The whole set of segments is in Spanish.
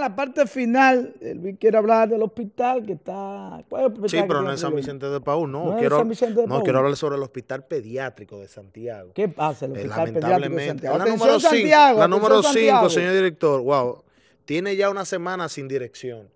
la parte final, eh, Luis quiere hablar del hospital que está... sí, pero no en San Vicente de Paúl, no. no quiero, hablar sobre el hospital pediátrico de Santiago. ¿Qué pasa? El eh, hospital pediátrico de Santiago. La número 5, señor director, wow, tiene ya una semana sin dirección.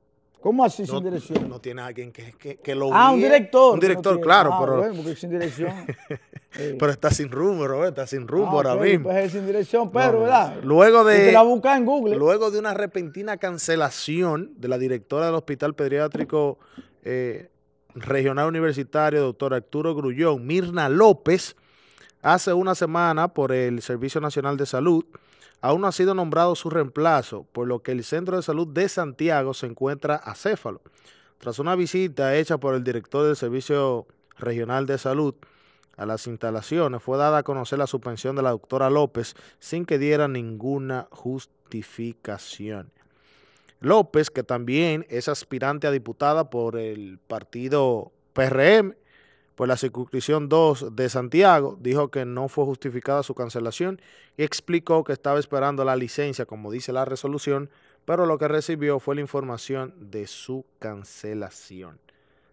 ¿Cómo así sin dirección? No tiene alguien que, que, que lo Ah, un director. Un director, claro. Ah, pero, bueno, porque sin dirección. pero está sin rumbo, Roberto, eh, está sin rumbo ah, ahora mismo. Pues es sin dirección, pero, ¿verdad? Luego de. la busca en Google. Luego de una repentina cancelación de la directora del Hospital Pediátrico eh, Regional Universitario, doctor Arturo Grullón, Mirna López hace una semana por el Servicio Nacional de Salud, aún no ha sido nombrado su reemplazo, por lo que el Centro de Salud de Santiago se encuentra acéfalo. Tras una visita hecha por el director del Servicio Regional de Salud a las instalaciones, fue dada a conocer la suspensión de la doctora López sin que diera ninguna justificación. López, que también es aspirante a diputada por el partido PRM, pues la circunscripción 2 de Santiago dijo que no fue justificada su cancelación y explicó que estaba esperando la licencia, como dice la resolución, pero lo que recibió fue la información de su cancelación.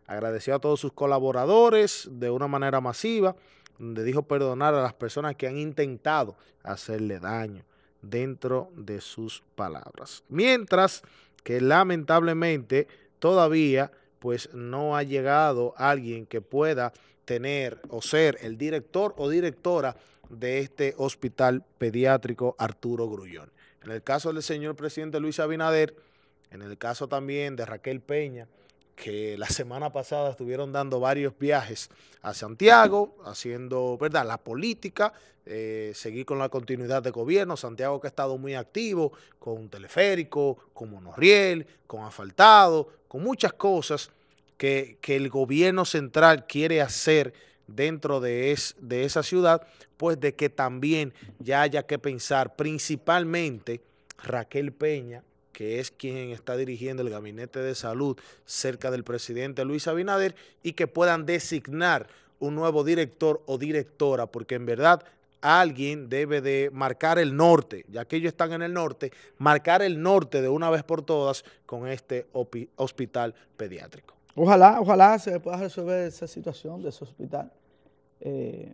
Agradeció a todos sus colaboradores de una manera masiva, donde dijo perdonar a las personas que han intentado hacerle daño dentro de sus palabras. Mientras que lamentablemente todavía pues no ha llegado alguien que pueda tener o ser el director o directora de este hospital pediátrico Arturo Grullón. En el caso del señor presidente Luis Abinader, en el caso también de Raquel Peña, que la semana pasada estuvieron dando varios viajes a Santiago, haciendo, ¿verdad?, la política, eh, seguir con la continuidad de gobierno. Santiago que ha estado muy activo con teleférico, con monorriel, con asfaltado, con muchas cosas que, el gobierno central quiere hacer dentro de, de esa ciudad, pues de que también ya haya que pensar principalmente Raquel Peña que es quien está dirigiendo el gabinete de salud cerca del presidente Luis Abinader, y que puedan designar un nuevo director o directora, porque en verdad alguien debe de marcar el norte, ya que ellos están en el norte, marcar el norte de una vez por todas con este hospital pediátrico. Ojalá, ojalá se pueda resolver esa situación de ese hospital. Eh,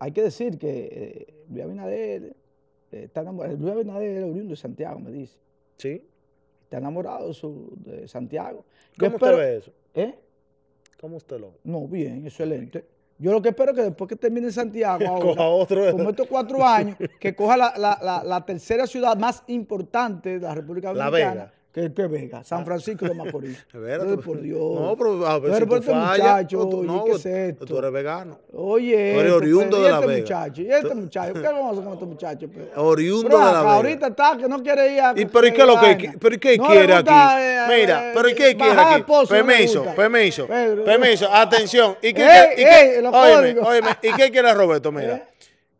hay que decir que eh, Luis Abinader, eh, está Luis Abinader oriundo de Santiago, me dice. Sí. Está enamorado de Santiago. ¿Cómo usted ve eso? ¿Eh? ¿Cómo usted lo ve? No, bien, excelente. Yo lo que espero es que después que termine Santiago, otro. como estos cuatro años, que coja la, la, la, tercera ciudad más importante de la República Dominicana. La que, que Vega. San ah. Francisco de Macorís. Ay, por Dios. No, pero a ver pero este muchacho, tú, no, ¿qué es esto? tú eres vegano. Oye, eres este, oriundo de la este Vega. y este muchacho, ¿qué vamos a hacer con este muchacho? Oriundo de la Vega. Ahorita está que no quiere ir a... ¿Y pero, qué lo que, pero qué quiere aquí? Eh, eh, Mira, eh, pero ¿y ¿qué quiere aquí? permiso, permiso, Pedro, permiso, atención. ¿Y qué, y qué, oye, óyeme, ¿y qué quiere Roberto? Mira.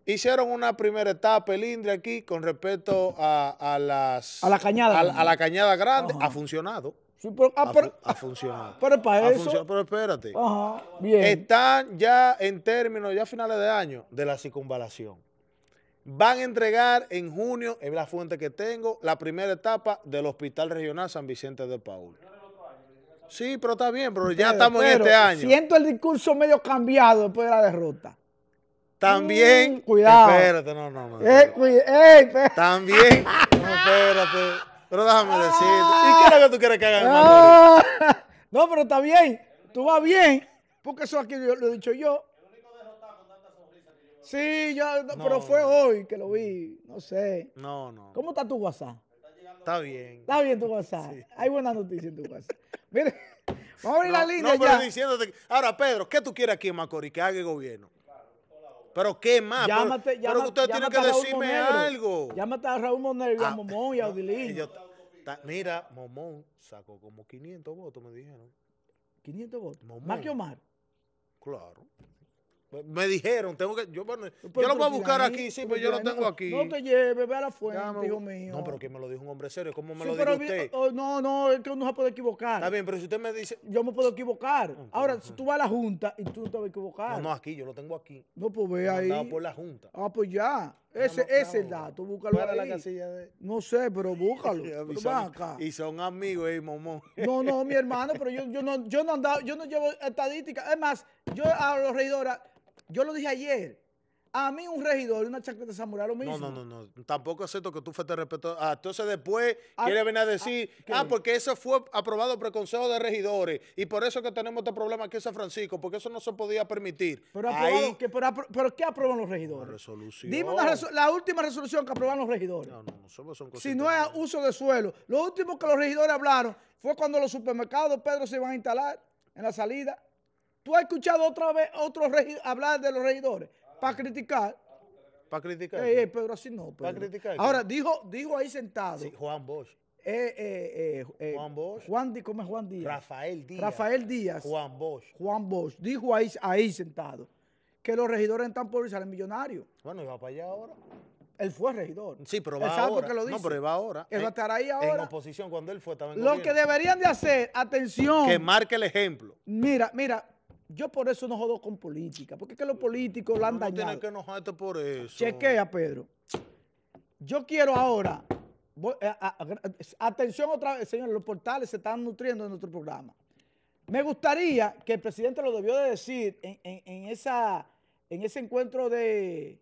Hicieron una primera etapa el INDRE aquí con respecto a, las... A la cañada. A, la cañada grande. Ha funcionado. Ah, ha, funcionado. Pero para pero espérate. bien. Están ya en términos, ya a finales de año, de la circunvalación. Van a entregar en junio, es la fuente que tengo, la primera etapa del Hospital Regional San Vicente de Paul. Sí, pero está bien, pero ya estamos en este año. Siento el discurso medio cambiado después de la derrota. También. Mm, cuidado. Espérate, no, no, no. Eh, eh También. espérate. Pero déjame decirte. ¿Y qué es lo que tú quieres que hagan ah. Macorís? No, pero está bien. Tú vas bien. Porque eso aquí lo, he dicho yo. Sí, yo, pero fue hoy que lo vi. No sé. No, no. ¿Cómo está tu WhatsApp? Está bien. Está bien tu WhatsApp. Hay buenas noticias en tu WhatsApp. Mire, vamos a abrir la línea no, pero Diciéndote, ahora, Pedro, ¿qué tú quieres aquí en Macorís? Que haga el gobierno. Pero qué más. pero, llámate, pero usted tiene que decirme algo. Llámate a Raúl Monegro, y a ah, Momón y a Odilín. mira, Momón sacó como 500 votos, me dijeron. 500 votos. Más que Omar. Claro. Pues, me dijeron, tengo que. Yo, yo lo voy a buscar aquí, sí, pero yo lo tengo aquí. No te lleves. ve a la fuente, hijo mío. No, pero que me lo dijo un hombre serio, ¿cómo me lo dijo usted? Oh, no, no, es que uno se puede equivocar. Está bien, pero si usted me dice. Yo me puedo equivocar. Ahora, si tú vas a la Junta y tú no te vas a equivocar. No, no, aquí, yo lo tengo aquí. No, pues ve ahí. por la Junta. Ah, pues ya. Ese, es el dato, búscalo ahí. La casilla de... No sé, pero búscalo. y, son, amigos, eh, momo. No, no, mi hermano, pero yo, yo, no, yo no andaba, yo no llevo estadística Es más, yo a los regidores yo lo dije ayer. A mí un regidor y una chaqueta samurai lo mismo. No, no, no, no. Tampoco acepto que tú fuiste respeto. Ah, entonces después ah, quiere venir a decir, ah, ah, porque eso fue aprobado por el Consejo de Regidores y por eso que tenemos este problema aquí en San Francisco, porque eso no se podía permitir. Pero, Ahí... ¿qué, pero, ¿qué aprueban los regidores? la última resolución que aprobaron los regidores. No, no, no, Si no es uso de suelo. Lo último que los regidores hablaron fue cuando los supermercados, Pedro, se iban a instalar en la salida. ¿Tú has escuchado otra vez otros hablar de los regidores para criticar? Para criticar. Eh, pero así no. Para criticar. Ahora, dijo, dijo ahí sentado. Eh, eh, eh, Juan Bosch. Juan Bosch. Juan, ¿Cómo es Juan Díaz? Rafael Díaz. Rafael Díaz. Juan Bosch. Juan Bosch. Dijo ahí, ahí sentado que los regidores están por salen millonarios. Bueno, ¿y va para allá ahora. Él fue regidor. Sí, pero va ahora. lo dice. No, pero va ahora. Él va a estar ahí ahora. En oposición, cuando él fue también. Lo que deberían de hacer, atención. Que marque el ejemplo. Mira, mira, yo por eso no jodo con política, porque es que los políticos la han dañado. No tienes que enojarte por eso. Chequea, Pedro. Yo quiero ahora, eh, atención otra vez, señores, los portales se están nutriendo en nuestro programa. Me gustaría que el presidente lo debió de decir en, esa, en ese encuentro de,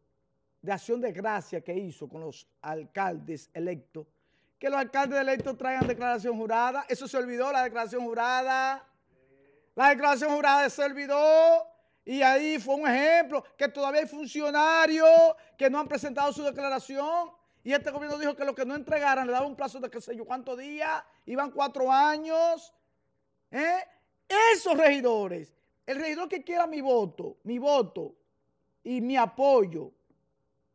de acción de gracia que hizo con los alcaldes electos, que los alcaldes electos traigan declaración jurada. Eso se olvidó, la declaración jurada. La declaración jurada de servidor. Y ahí fue un ejemplo que todavía hay funcionarios que no han presentado su declaración. Y este gobierno dijo que los que no entregaran le daba un plazo de qué sé yo cuántos días, iban cuatro años. ¿Eh? Esos regidores, el regidor que quiera mi voto, mi voto y mi apoyo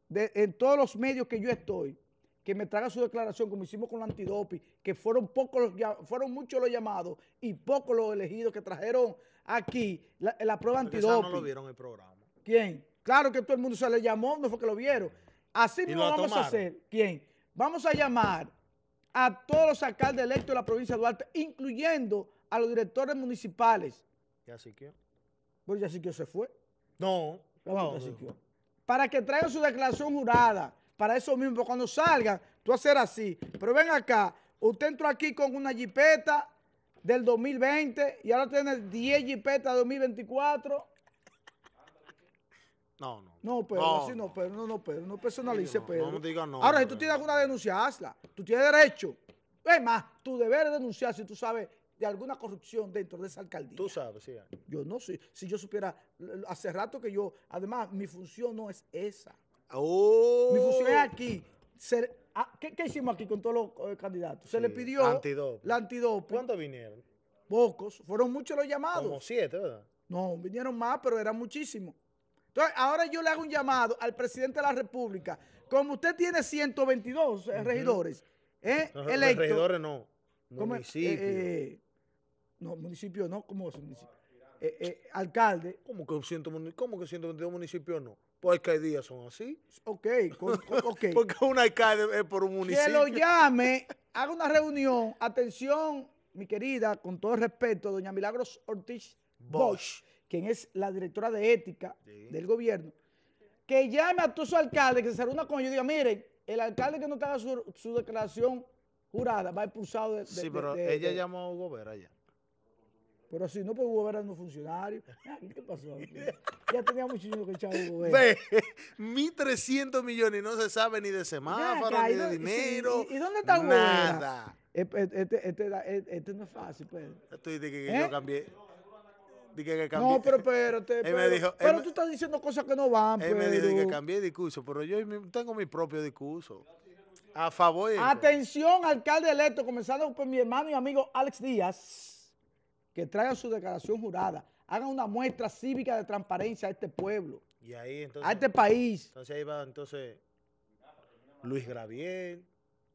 en todos los medios que yo estoy, que me traga su declaración, como hicimos con la antidopi, que fueron pocos los, fueron muchos los llamados y pocos los elegidos que trajeron aquí la, prueba antidopi. no lo vieron el programa. ¿Quién? Claro que todo el mundo se le llamó, no fue que lo vieron. Así lo vamos a hacer. ¿Quién? Vamos a llamar a todos los alcaldes electos de la provincia de Duarte, incluyendo a los directores municipales. ya así que? Bueno, ya se fue. No. no. Para que traigan su declaración jurada para eso mismo. Cuando salga, tú hacer así. Pero ven acá, usted entró aquí con una jipeta del 2020 y ahora tiene 10 jipetas de 2024. No, no. No, pero no, así no, pero no, no, pero no personalice, pero. No, diga Ahora, si tú tienes alguna denuncia, hazla. Tú tienes derecho. Es más, tu deber es denunciar si tú sabes de alguna corrupción dentro de esa alcaldía. Tú sabes, sí. Yo no sé. Si yo supiera, hace rato que yo, además, mi función no es esa. Oh. Mi función es aquí. Ah, ¿qué, hicimos aquí con todos los eh, candidatos? Se le pidió la ¿Cuántos vinieron? Pocos. Fueron muchos los llamados. Como siete, ¿verdad? No, vinieron más, pero eran muchísimos. Entonces, ahora yo le hago un llamado al presidente de la República. Como usted tiene 122 eh, regidores, ¿eh? No, Regidores no. Municipio. Eh, no, municipio no. ¿Cómo es municipio? alcalde. ¿Cómo que 122 municipios no? Porque hay días son así. Ok, ok. Porque un alcalde es por un municipio. Que lo llame, haga una reunión. Atención, mi querida, con todo respeto, doña Milagros Ortiz Bosch, quien es la directora de ética del gobierno, que llame a todos su alcalde, que se reúna con ellos y diga, miren, el alcalde que no tenga su, declaración jurada va expulsado de... sí, pero ella llamó a Hugo Vera pero si no puedo ver a un funcionario. Ah, ¿Qué pasó? Ya tenía muchísimo que echar Hugo Ve, 1.300 millones y no se sabe ni de semáforo, ni de dinero. ¿Y, dónde está Hugo Nada. Eh, eh, este, este, eh, este, no es fácil, pues. Estoy diciendo que, yo cambié. Que no, pero Pero, pero tú estás diciendo cosas que no van. Él me dijo que cambié discurso, pero yo tengo mi propio discurso. A favor. Atención, alcalde electo, comenzando por mi hermano y amigo Alex Díaz que traigan su declaración jurada, hagan una muestra cívica de transparencia a este pueblo, a este país. Entonces ahí va entonces Luis Graviel,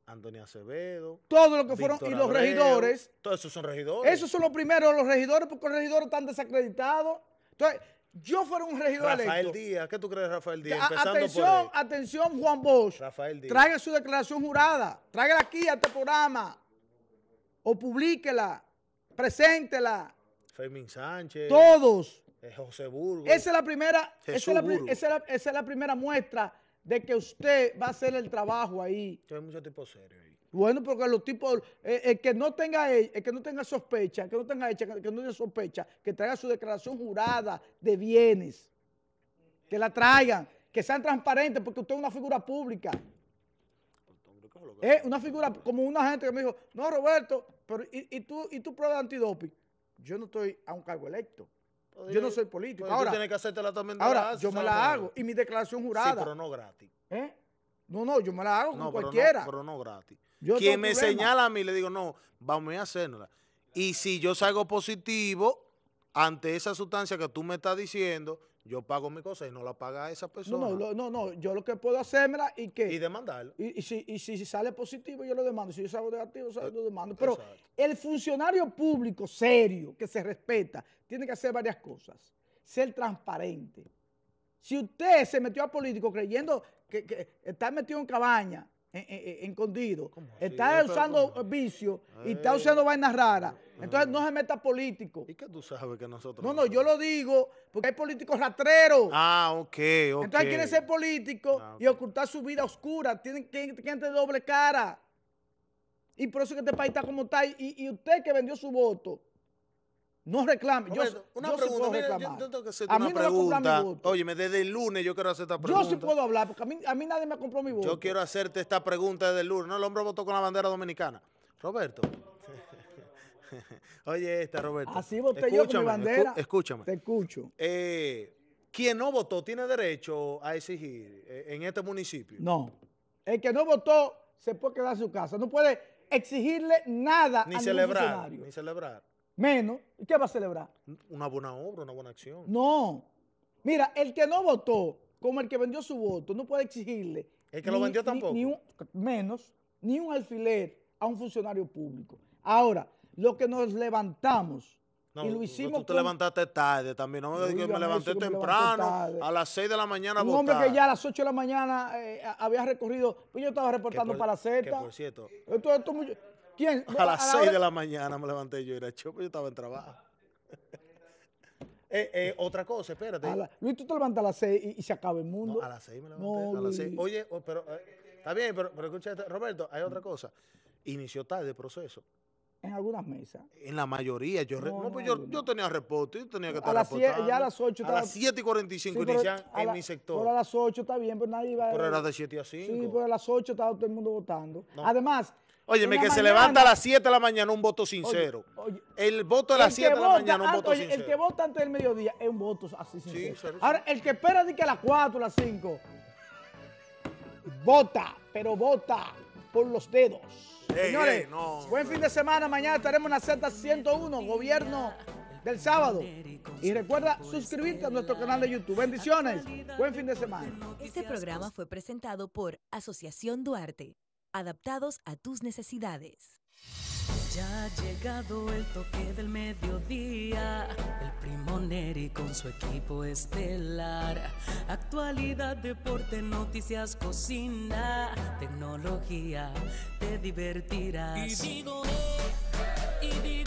Antonio Acevedo. Todo lo que fueron, y los regidores. Todos esos son regidores. Esos son los primeros, los regidores, porque los regidores están desacreditados. Entonces, yo fuera un regidor electo. Rafael Díaz, ¿qué tú crees Rafael Díaz? atención, atención Juan Bosch. Rafael Díaz. Traiga su declaración jurada, tráigala aquí a este programa o publíquela. Preséntela. Fermín Sánchez. Todos. Eh, José Esa es la primera, esa es la, primera muestra de que usted va a hacer el trabajo ahí. Hay muchos tipos serios ahí. Bueno, porque los tipos, el eh, eh, que no tenga e, que no tenga sospecha, que no tenga que no tenga sospecha, que traiga su declaración jurada de bienes, que la traigan, que sean transparentes, porque usted es una figura pública. Es una figura como una gente que me dijo, no, Roberto, pero ¿y, tú, y tu pruebas de antidoping? Yo no estoy a un cargo electo. yo no pues, soy político. Pues, ahora, que hacerte la también. Ahora, yo me la hago. Y mi declaración jurada. Sí, pero no gratis. ¿Eh? No, no, yo me la hago cualquiera. pero no gratis. Quien me señala a mí, le digo, no, vamos a hacérnosla. Y si yo salgo positivo ante esa sustancia que tú me estás diciendo, yo pago mi cosa y no la paga esa persona. No, no, no, yo lo que puedo hacer y que... Y demandarlo. Y, si, si, sale positivo, yo lo demando. Si yo salgo negativo, yo eh, lo demando. Pero el funcionario público serio, que se respeta, tiene que hacer varias cosas. Ser transparente. Si usted se metió a político creyendo que, está metido en cabaña, en, escondido, está usando vicio y está usando vainas raras, entonces no se meta político. ¿Y qué tú sabes que nosotros? No, no, yo lo digo porque hay políticos rastreros. Ah, ok, ok. Entonces quieren ser político ah, y ocultar su vida oscura. Tienen que, doble cara. Y por eso que este país está como está. Y, usted que vendió su voto, no reclame. yo, una pregunta, Yo, tengo que hacerte No me me desde el lunes yo quiero hacer esta pregunta. Yo sí puedo hablar, porque a mí, a mí nadie me compró mi voto. Yo quiero hacerte esta pregunta desde el lunes. No, el hombre votó con la bandera dominicana. Roberto. Oye, esta, Roberto. Así voté yo con mi bandera. Escúchame. Te escucho. Eh, quien no votó tiene derecho a exigir eh, en este municipio. No. El que no votó se puede quedar en su casa. No puede exigirle nada ni celebrar, Ni celebrar. Menos. ¿Qué va a celebrar? Una buena obra, una buena acción. No. Mira, el que no votó, como el que vendió su voto, no puede exigirle. El que lo vendió tampoco. menos, ni un alfiler a un funcionario público. Ahora, lo que nos levantamos. y lo hicimos. Tú te levantaste tarde también. me levanté temprano, a las 6 de la mañana. un hombre que ya a las 8 de la mañana eh, había recorrido. Pues yo estaba reportando para Z. por cierto. A las 6 de la mañana me levanté yo y era yo, pues yo estaba en trabajo. Eh, eh, otra cosa, espérate. Luis, tú te levantas a las 6 y, se acaba el mundo. a las 6 me levanté. a las 6. Oye, oh, pero está bien, pero, pero Roberto, hay otra cosa. Inició tarde el proceso. En algunas mesas. En la mayoría. Yo, pues tenía reporte, yo tenía que estar a las Ya a las 8 A las 7 y 45 en mi sector. Pero a las 8 está bien, pero nadie va a... Pero era de 7 a 5. Sí, pero a las 8 estaba todo el mundo votando. Además... Óyeme, que se levanta a las 7 de la mañana un voto sincero. el voto a las 7 de la mañana un voto sincero. El que vota antes del mediodía es un voto así sincero. Ahora, el que espera de que a las 4, a las 5, vota, pero vota por los dedos. Señores, buen fin de semana. Mañana estaremos en la Z101, gobierno del sábado. Y recuerda suscribirte a nuestro canal de YouTube. Bendiciones. Buen fin de semana. Este programa fue presentado por Asociación Duarte. Adaptados a tus necesidades. Ya ha llegado el toque del mediodía y con su equipo estelar. Actualidad, deporte, noticias, cocina, tecnología, te divertirás. Y